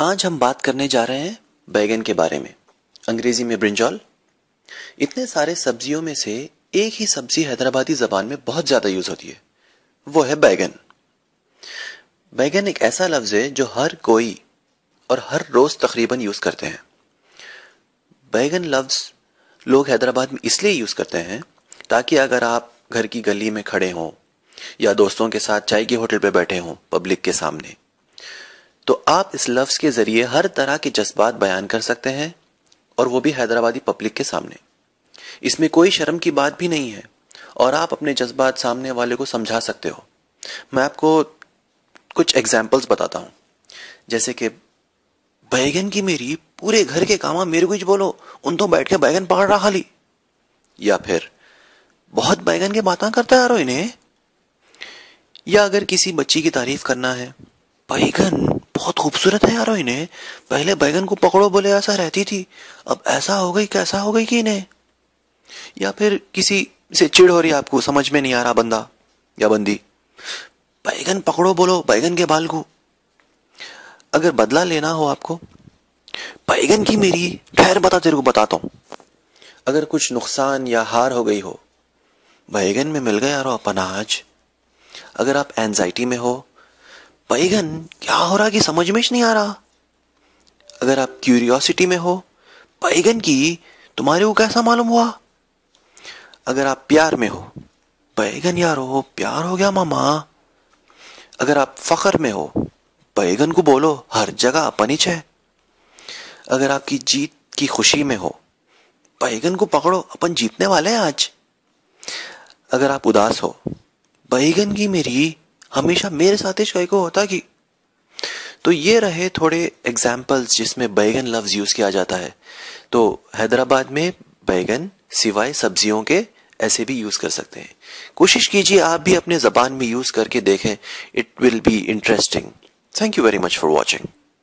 आज हम बात करने जा रहे हैं बैगन के बारे में अंग्रेजी में ब्रिंजॉल इतने सारे सब्जियों में से एक ही सब्जी हैदराबादी जबान में बहुत ज्यादा यूज होती है वो है बैगन बैगन एक ऐसा लफ्ज है जो हर कोई और हर रोज तकरीबन यूज करते हैं बैगन लफ्ज लोग हैदराबाद में इसलिए यूज करते हैं ताकि अगर आप घर की गली में खड़े हों या दोस्तों के साथ चाय के होटल पर बैठे हों पब्लिक के सामने तो आप इस लफ्ज के जरिए हर तरह के जज्बात बयान कर सकते हैं और वो भी हैदराबादी पब्लिक के सामने इसमें कोई शर्म की बात भी नहीं है और आप अपने जज्बात सामने वाले को समझा सकते हो मैं आपको कुछ एग्जाम्पल्स बताता हूं जैसे कि बैगन की मेरी पूरे घर के कामा मेरे कुछ बोलो उन तो बैठ के बैगन पकड़ रहा खाली या फिर बहुत बैगन की बातें करता है इन्हें या अगर किसी बच्ची की तारीफ करना है बैगन बहुत खूबसूरत है यार इन्हें पहले बैगन को पकड़ो बोले ऐसा रहती थी अब ऐसा हो गई कैसा हो गई कि इन्हें या फिर किसी से चिड़ हो रही आपको समझ में नहीं आ रहा बंदा या बंदी बैगन पकड़ो बोलो बैगन के बाल को अगर बदला लेना हो आपको बैगन की मेरी खैर बता तेरे को बताता हूं अगर कुछ नुकसान या हार हो गई हो बैगन में मिल गया यार अपन आज अगर आप एनजाइटी में हो बैगन क्या हो रहा कि समझ में नहीं आ रहा अगर आप क्यूरियोसिटी में हो बैगन की तुम्हारे को कैसा मालूम हुआ अगर आप प्यार में हो बैगन यार हो प्यार हो गया मामा अगर आप फखर में हो बैगन को बोलो हर जगह अपनिच है अगर आपकी जीत की खुशी में हो बैगन को पकड़ो अपन जीतने वाले हैं आज अगर आप उदास हो बैगन की मेरी हमेशा मेरे साथ ही शॉय को होता कि तो ये रहे थोड़े एग्जाम्पल्स जिसमें बैगन लफ्ज यूज किया जाता है तो हैदराबाद में बैगन सिवाय सब्जियों के ऐसे भी यूज कर सकते हैं कोशिश कीजिए आप भी अपने जबान में यूज करके देखें it will be interesting thank you very much for watching